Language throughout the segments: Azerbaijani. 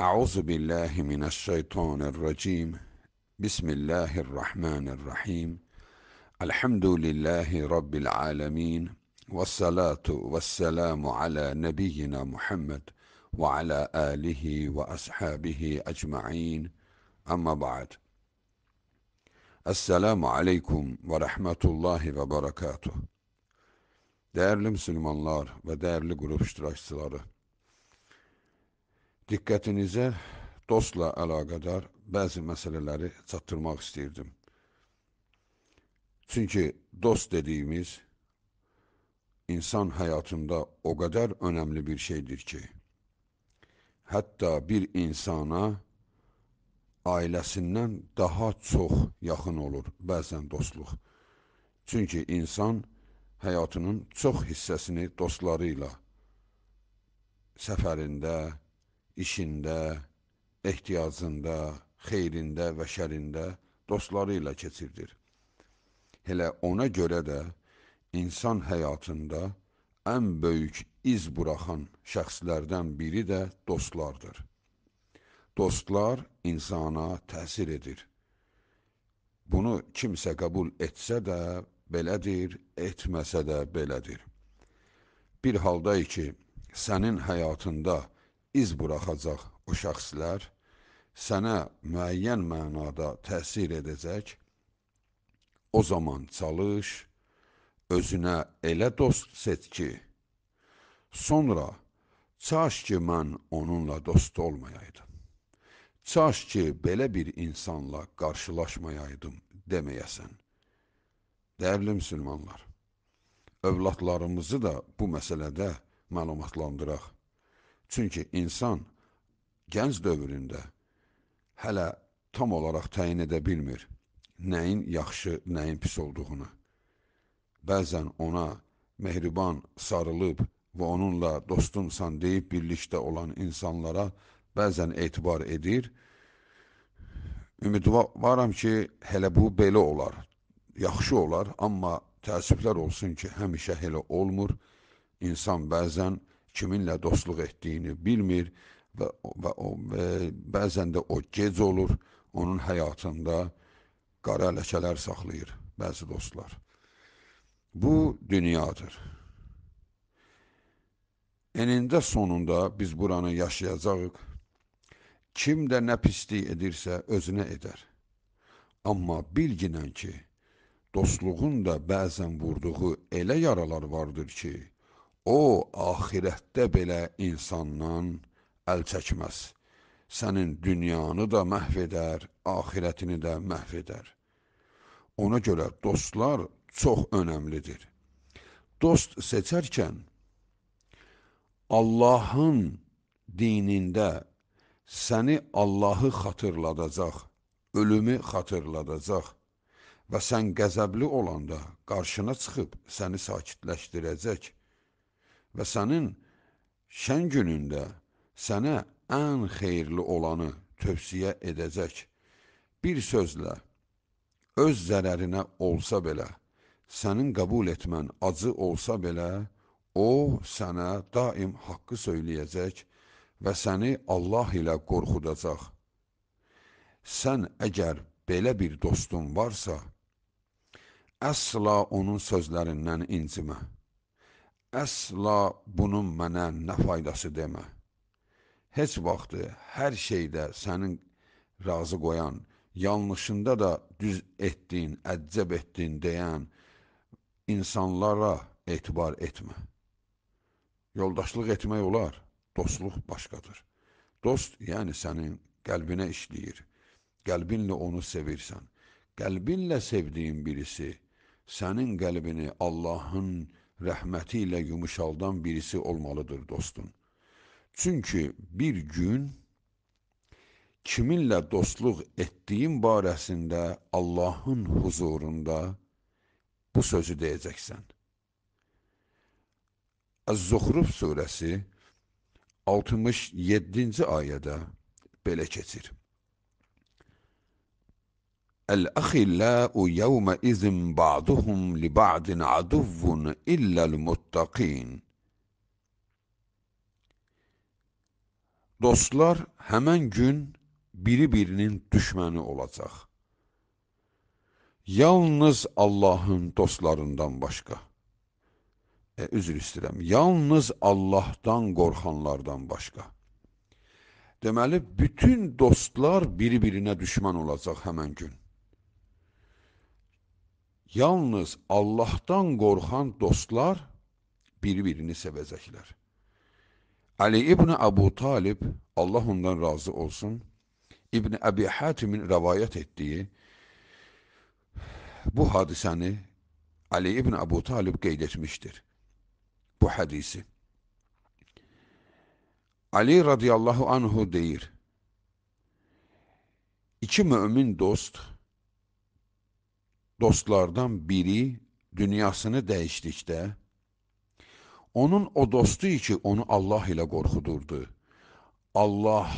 أعوذ بالله من الشيطان الرجيم بسم الله الرحمن الرحيم الحمد لله رب العالمين والصلاة والسلام على نبينا محمد وعلى آله وأصحابه أجمعين أما بعد السلام عليكم ورحمة الله وبركاته Değerli Müslümanlar ve değerli grup iştirakçıları, diqqətinizə dostla əlaqədar bəzi məsələləri çatdırmaq istəyirdim. Çünki dost dediyimiz insan həyatında o qədər önəmli bir şeydir ki, hətta bir insana ailəsindən daha çox yaxın olur bəzən dostluq. Çünki insan həyatının çox hissəsini dostları ilə səfərində, işində, ehtiyacında, xeyrində və şərində dostları ilə keçirdir. Elə ona görə də insan həyatında ən böyük iz buraxan şəxslərdən biri də dostlardır. Dostlar insana təsir edir. Bunu kimsə qəbul etsə də belədir, etməsə də belədir. Bir halda ki, sənin həyatında iz buraxacaq o şəxslər sənə müəyyən mənada təsir edəcək. O zaman çalış, özünə elə dost seç ki, sonra çaş ki mən onunla dost olmayaydım. Çaş ki belə bir insanla qarşılaşmayaydım deməyəsən. Dəyərli müsəlmanlar, övladlarımızı da bu məsələdə məlumatlandıraq. Çünki insan gənc dövründə hələ tam olaraq təyin edə bilmir nəyin yaxşı, nəyin pis olduğunu. Bəzən ona mehriban sarılıb və onunla dostumsan deyib birlikdə olan insanlara bəzən etibar edir. Ümidvaram ki, hələ bu belə olar, yaxşı olar, amma təəssüflər olsun ki, həmişə elə olmur. İnsan bəzən kiminlə dostluq etdiyini bilmir və, və, o, və bəzən də o gec olur, onun həyatında qara ləkələr saxlayır bəzi dostlar. Bu dünyadır. Enində sonunda biz buranı yaşayacağıq. Kim də nə pislik edirsə özünə edər. Amma bilginən ki, dostluğun da bəzən vurduğu elə yaralar vardır ki, O, axirətdə belə insandan əl çəkməz. Sənin dünyanı da məhv edər, axirətini də məhv edər. Ona görə dostlar çox önəmlidir. Dost seçərkən Allahın dinində səni Allahı xatırladacaq, ölümü xatırladacaq və sən qəzəbli olanda qarşına çıxıb səni sakitləşdirəcək və sənin şən günündə sənə ən xeyirli olanı tövsiyə edəcək. Bir sözlə, öz zərərinə olsa belə, sənin qəbul etmən acı olsa belə, o sənə daim haqqı söyləyəcək və səni Allah ilə qorxudacaq. Sən əgər belə bir dostun varsa, əsla onun sözlərindən incimə. Əsla bunun mənə nə faydası demə. Heç vaxtı hər şeydə sənin razı qoyan, yanlışında da düz etdin, əccəb etdin deyən insanlara etibar etmə. Yoldaşlıq etmək olar, dostluq başqadır. Dost, yəni sənin qəlbinə işləyir. Qəlbinlə onu sevirsən. Qəlbinlə sevdiyin birisi sənin qəlbini Allahın rəhməti ilə yumuşaldan birisi olmalıdır dostun. Çünki bir gün kiminlə dostluq etdiyin barəsində Allahın huzurunda bu sözü deyəcəksən. Əz-Zuxruf surəsi 67-ci ayədə belə keçir. الأخلاء يومئذ بعضهم لبعض عدو إلا المتقين. Dostlar həmən gün biri-birinin düşməni olacaq. Yalnız Allahın dostlarından başqa. E, üzr istəyirəm. Yalnız Allahdan qorxanlardan başqa. Deməli, bütün dostlar bir-birinə düşmən olacaq həmən gün. Yalnız Allah'tan korkan dostlar birbirini sevecekler. Ali İbni Abu Talib, Allah ondan razı olsun, İbni Ebi Hatim'in rivayet ettiği bu hadiseni Ali İbni Abu Talib kaydetmiştir. Bu hadisi. Ali radıyallahu anhu deyir, İki mümin dost, dostlardan biri dünyasını dəyişdikdə, onun o dostu ki, onu Allah ilə qorxudurdu. Allah,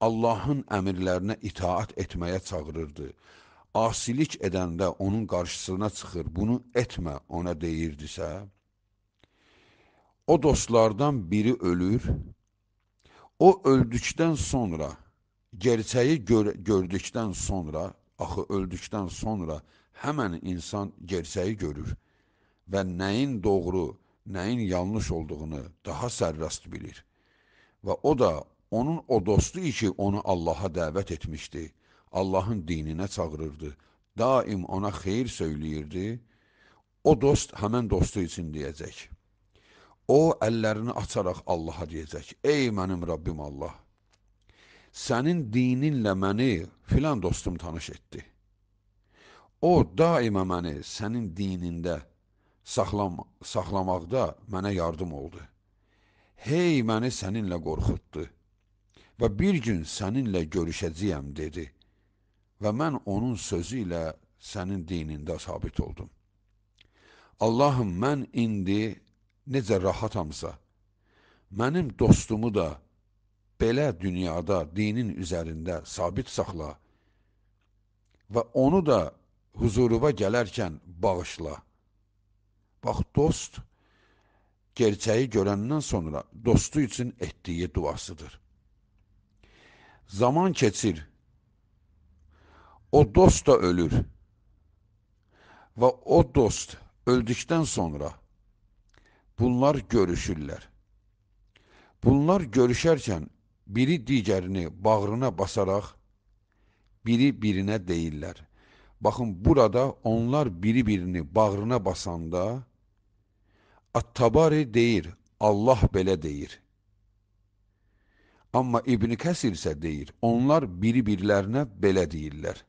Allahın əmirlərinə itaat etməyə çağırırdı. Asilik edəndə onun qarşısına çıxır, bunu etmə ona deyirdisə, o dostlardan biri ölür, o öldükdən sonra, gerçəyi gör gördükdən sonra, axı öldükdən sonra, həmən insan gerçəyi görür və nəyin doğru, nəyin yanlış olduğunu daha sərrast bilir. Və o da onun o dostu ki, onu Allaha dəvət etmişdi, Allahın dininə çağırırdı, daim ona xeyir söyləyirdi, o dost həmən dostu üçün deyəcək. O, əllərini açaraq Allaha deyəcək, ey mənim Rabbim Allah, sənin dininlə məni filan dostum tanış etdi. O daima məni sənin dinində saxlam saxlamaqda mənə yardım oldu. Hey məni səninlə qorxutdu və bir gün səninlə görüşəcəyəm dedi. Və mən onun sözü ilə sənin dinində sabit oldum. Allahım, mən indi necə rahatamsa, mənim dostumu da belə dünyada dinin üzərində sabit saxla və onu da huzuruma gələrkən bağışla. Bax, dost gerçəyi görəndən sonra dostu üçün etdiyi duasıdır. Zaman keçir, o dost da ölür və o dost öldükdən sonra bunlar görüşürlər. Bunlar görüşərkən biri digərini bağrına basaraq, biri birinə deyirlər. Baxın burada onlar biri-birini bağrına basanda At-Tabari deyir, Allah belə deyir. Amma İbn Kəsir isə deyir, onlar biri-birlərinə belə deyirlər.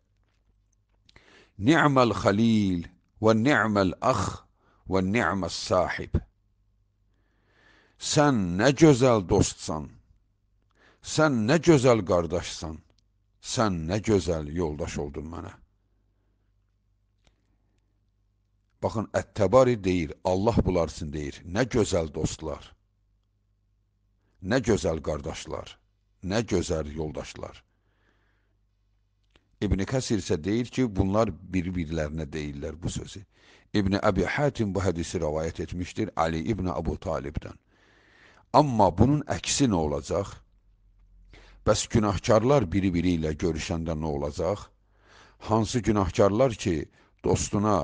Ni'məl xalil və ni'məl ax və ni'məl sahib. Sən nə gözəl dostsan, sən nə gözəl qardaşsan, sən nə gözəl yoldaş oldun mənə. Baxın, Ət-Təbari deyir, Allah bularsın deyir. Nə gözəl dostlar, nə gözəl qardaşlar, nə gözəl yoldaşlar. İbn-i Kəsir isə deyir ki, bunlar bir-birlərinə deyirlər bu sözü. İbn-i Əbi Hətim bu hədisi rəvayət etmişdir Ali İbn-i Əbu Talibdən. Amma bunun əksi nə olacaq? Bəs günahkarlar biri-biri ilə görüşəndə nə olacaq? Hansı günahkarlar ki, dostuna,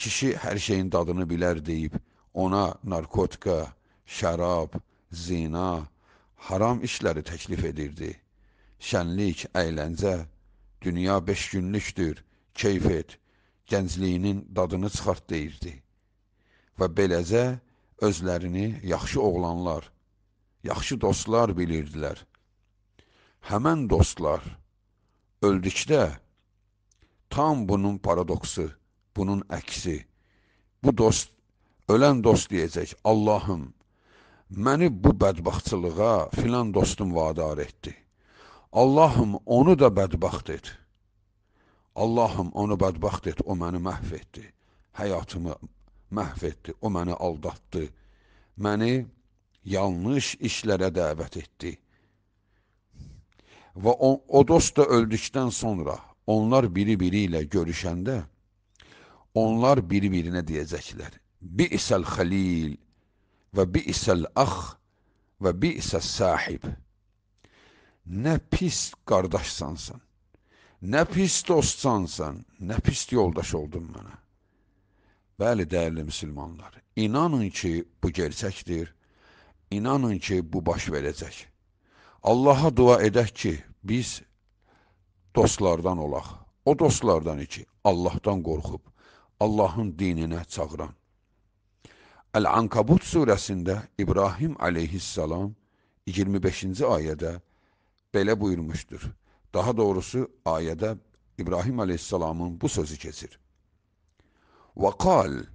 Kişi hər şeyin dadını bilər deyib, ona narkotika, şərab, zina, haram işləri təklif edirdi. Şənlik, əyləncə, dünya beş günlükdür, keyf et, gəncliyinin dadını çıxart deyirdi. Və beləcə özlərini yaxşı oğlanlar, yaxşı dostlar bilirdilər. Həmən dostlar öldükdə tam bunun paradoksu bunun əksi. Bu dost, ölən dost deyəcək, Allahım, məni bu bədbaxtçılığa filan dostum vadar etdi. Allahım, onu da bədbaxt et. Allahım, onu bədbaxt et, o məni məhv etdi. Həyatımı məhv etdi, o məni aldatdı. Məni yanlış işlərə dəvət etdi. Və o, o dost da öldükdən sonra onlar biri-biri ilə görüşəndə onlar bir-birinə deyəcəklər. Bi'səl xəlil və bi'səl ax və bi'səl sahib. Nə pis qardaşsansan, nə pis dostsansan, nə pis yoldaş oldun mənə. Bəli, dəyərli müsəlmanlar, inanın ki, bu gerçəkdir. İnanın ki, bu baş verəcək. Allaha dua edək ki, biz dostlardan olaq. O dostlardan ki, Allahdan qorxub Allah'ın dinine çağıran. El-Ankabut suresinde İbrahim aleyhissalam 25-ci ayədə belə buyurmuşdur. Daha doğrusu ayədə İbrahim aleyhissalamın bu sözü keçir. وَقَالْ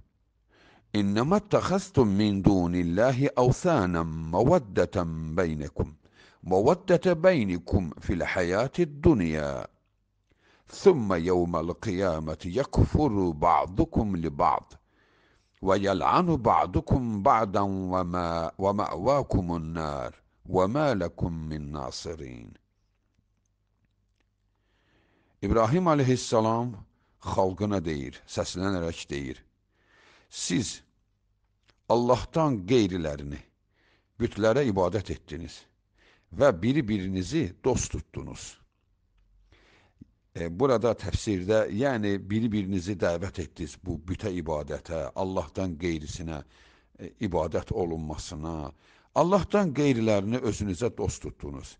اِنَّمَا اتَّخَذْتُمْ مِنْ دُونِ اللّٰهِ اَوْثَانًا مَوَدَّةً بَيْنَكُمْ مَوَدَّةَ بَيْنِكُمْ فِي الْحَيَاةِ الدُّنْيَا ثم يوم القيامة يكفر بعضكم لبعض ويلعن بعضكم بعضا وما ومأواكم النار وما لكم من ناصرين İbrahim aleyhisselam xalqına deyir, səslənərək deyir, siz Allahdan qeyrilərini, bütlərə ibadət etdiniz və bir-birinizi dost tutdunuz. E, burada təfsirdə, yəni bir-birinizi dəvət etdiniz bu bütə ibadətə, Allahdan qeyrisinə e, ibadət olunmasına, Allahdan qeyrilərini özünüzə dost tutdunuz.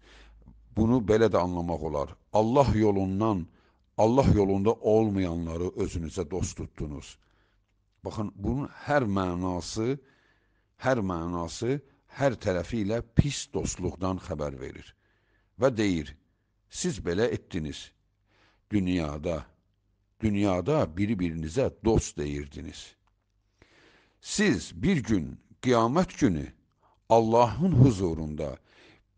Bunu belə də anlamaq olar. Allah yolundan, Allah yolunda olmayanları özünüzə dost tutdunuz. Baxın, bunun hər mənası, hər mənası hər tərəfi ilə pis dostluqdan xəbər verir və deyir: "Siz belə etdiniz." dünyada, dünyada bir-birinize dost deyirdiniz. Siz bir gün, kıyamet günü Allah'ın huzurunda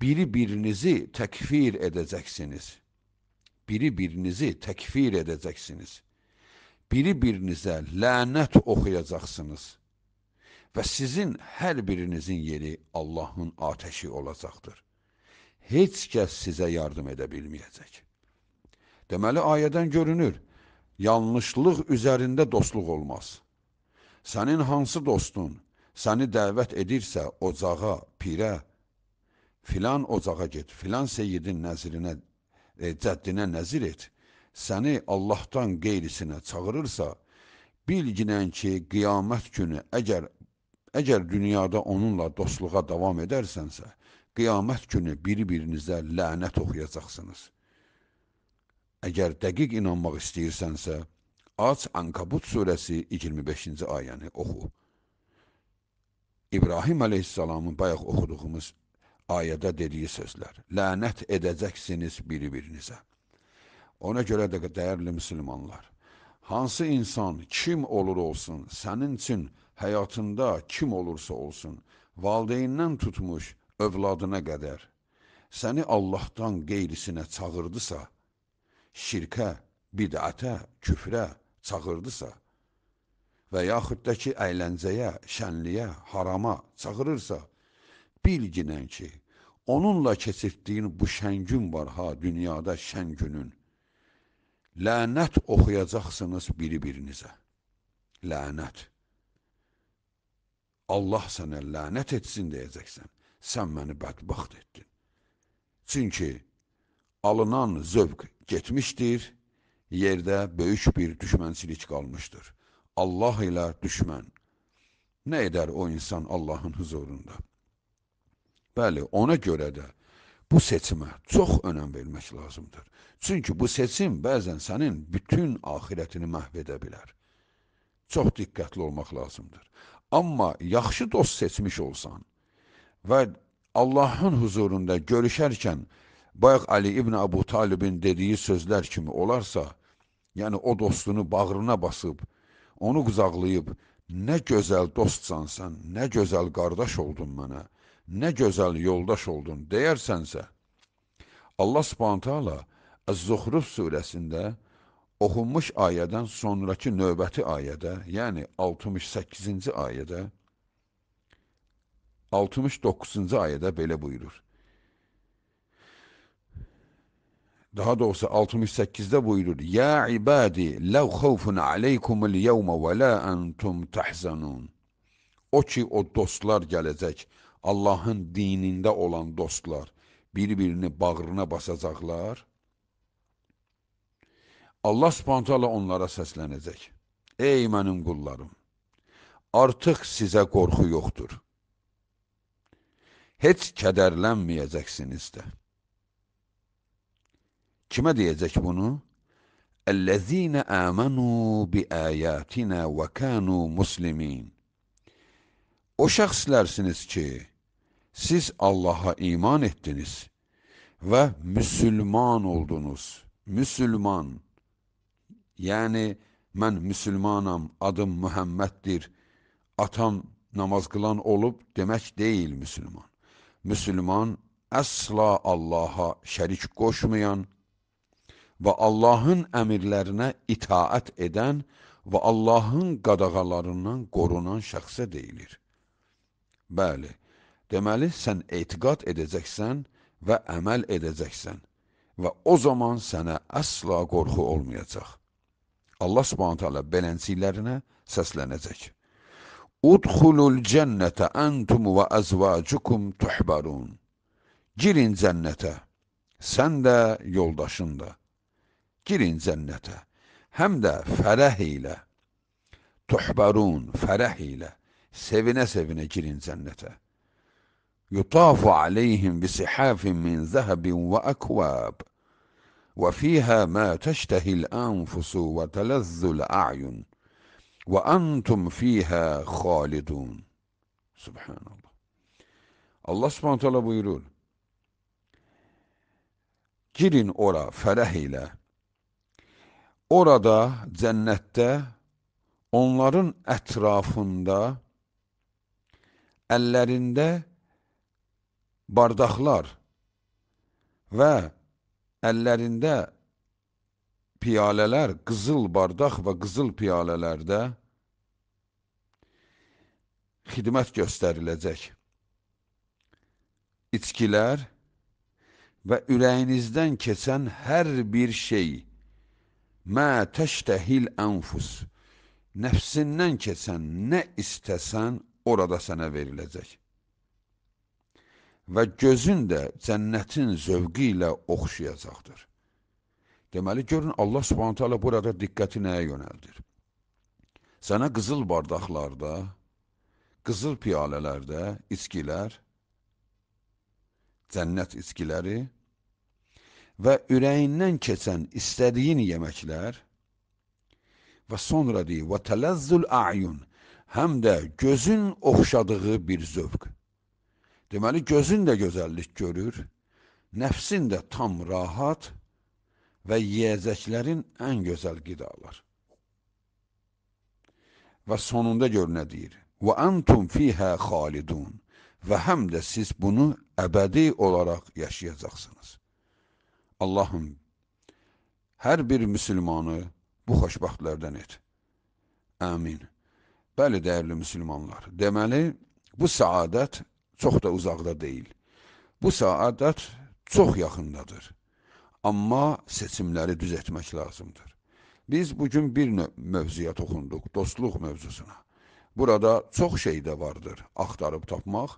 biri-birinizi tekfir edeceksiniz. Biri-birinizi tekfir edeceksiniz. Biri-birinize lanet okuyacaksınız. Və sizin hər birinizin yeri Allahın ateşi olacaqdır. Heç kəs sizə yardım edə bilməyəcək. Deməli, ayədən görünür, yanlışlıq üzərində dostluq olmaz. Sənin hansı dostun səni dəvət edirsə ocağa, pirə, filan ocağa get, filan seyidin nəzirinə, e, cəddinə nəzir et, səni Allahdan qeyrisinə çağırırsa, bilginən ki, qiyamət günü əgər, əgər dünyada onunla dostluğa davam edərsənsə, qiyamət günü bir-birinizə lənət oxuyacaqsınız.'' Əgər dəqiq inanmaq istəyirsənsə, aç Ankabut surəsi 25-ci ayəni oxu. İbrahim əleyhissalamın bayaq oxuduğumuz ayədə dediyi sözlər. Lənət edəcəksiniz bir-birinizə. Ona görə də dəyərli müsəlmanlar, hansı insan kim olur olsun, sənin üçün həyatında kim olursa olsun, valideyndən tutmuş övladına qədər səni Allahdan qeyrisinə çağırdısa, şirkə, bidətə, küfrə çağırdısa və yaxud da ki, əyləncəyə, şənliyə, harama çağırırsa, bilginən ki, onunla keçirtdiyin bu şən gün var ha, dünyada şən günün. Lənət oxuyacaqsınız bir-birinizə. Lənət. Allah sənə lənət etsin deyəcəksən. Sən məni bədbaxt etdin. Çünki alınan zövq getmişdir, yerdə böyük bir düşmənçilik qalmışdır. Allah ilə düşmən. Nə edər o insan Allahın huzurunda? Bəli, ona görə də bu seçimə çox önəm vermək lazımdır. Çünki bu seçim bəzən sənin bütün axirətini məhv edə bilər. Çox diqqətli olmaq lazımdır. Amma yaxşı dost seçmiş olsan və Allahın huzurunda görüşərkən bayaq Ali ibn Əbu Talibin dediyi sözlər kimi olarsa, yəni o dostunu bağrına basıb, onu qucaqlayıb, nə gözəl dostsan sən, nə gözəl qardaş oldun mənə, nə gözəl yoldaş oldun deyərsənsə, Allah subhanahu taala Əz-Zuxruf surəsində oxunmuş ayədən sonrakı növbəti ayədə, yəni 68-ci ayədə 69-cu ayədə belə buyurur: daha doğrusu 68'de buyurur. Ya ibadi lev khawfun aleykumul yevme ve la entum tahzanun. O ki o dostlar gələcək. Allahın dinində olan dostlar bir-birini bağrına basacaqlar. Allah spontala onlara səslənəcək. Ey mənim qullarım, artıq sizə qorxu yoxdur. Heç kədərlənməyəcəksiniz də. Kime diyecek bunu? اَلَّذ۪ينَ آمَنُوا بِآيَاتِنَا وَكَانُوا مُسْلِم۪ينَ O şəxslərsiniz ki, siz Allaha iman etdiniz və müsülman oldunuz. Müsülman. Yəni, mən müsülmanam, adım Mühəmməddir, atam namaz qılan olub demək deyil müsülman. Müsülman əsla Allaha şərik qoşmayan, və Allahın əmirlərinə itaət edən və Allahın qadağalarından qorunan şəxsə deyilir. Bəli, deməli sən etiqad edəcəksən və əməl edəcəksən və o zaman sənə əsla qorxu olmayacaq. Allah subhanət hələ beləncilərinə səslənəcək. Udxulul cənnətə əntum və əzvacukum tuhbarun. Girin cənnətə, sən də, yoldaşın da. girin cennete. Hem de ferah ile, tuhbarun ferah ile, sevine sevine girin cennete. Yutafu aleyhim bi sihafin min zahabin ve akvab. Ve fiha ma teştehil anfusu ve telezzul a'yun. Ve فيها fiha سبحان Subhanallah. Allah subhanahu teala buyurur. Girin ora ferah ile, orada cənnətdə onların ətrafında əllərində bardaqlar və əllərində piyalələr, qızıl bardaq və qızıl piyalələrdə xidmət göstəriləcək. İçkilər və ürəyinizdən keçən hər bir şey Mə təştəhil ənfus. Nəfsindən keçən nə istəsən, orada sənə veriləcək. Və gözün də cənnətin zövqi ilə oxşayacaqdır. Deməli, görün, Allah subhanətə alə burada diqqəti nəyə yönəldir? Sənə qızıl bardaqlarda, qızıl piyalələrdə içkilər, cənnət içkiləri, və ürəyindən keçən istədiyin yeməklər və sonra deyir və tələzzül a'yun həm də gözün oxşadığı bir zövq. Deməli gözün də gözəllik görür, nəfsin də tam rahat və yeyəcəklərin ən gözəl qidalar. Və sonunda gör nə deyir? Və antum fihə xalidun və həm də siz bunu əbədi olaraq yaşayacaqsınız. Allahım, hər bir müsəlmanı bu xoşbəxtlərdən et. Amin. Bəli, dəyərli müsəlmanlar. Deməli, bu səadət çox da uzaqda deyil. Bu səadət çox yaxındadır. Amma seçimləri düz etmək lazımdır. Biz bu gün bir mövzuya toxunduq, dostluq mövzusuna. Burada çox şey də vardır axtarıb tapmaq.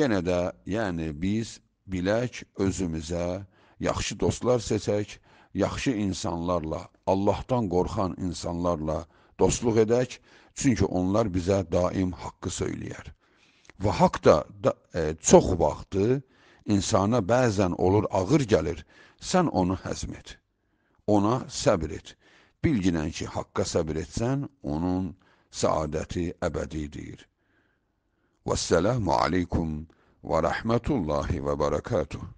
Yenə də, yəni biz bilək özümüzə, yaxşı dostlar seçək, yaxşı insanlarla, Allahdan qorxan insanlarla dostluq edək, çünki onlar bizə daim haqqı söyləyər. Və haqq da, da e, çox vaxtı insana bəzən olur ağır gəlir, sən onu həzm et, ona səbr et. Bilginən ki, haqqa səbr etsən, onun səadəti əbədidir. Və sələmu aleykum və rəhmətullahi və bərəkatuhu.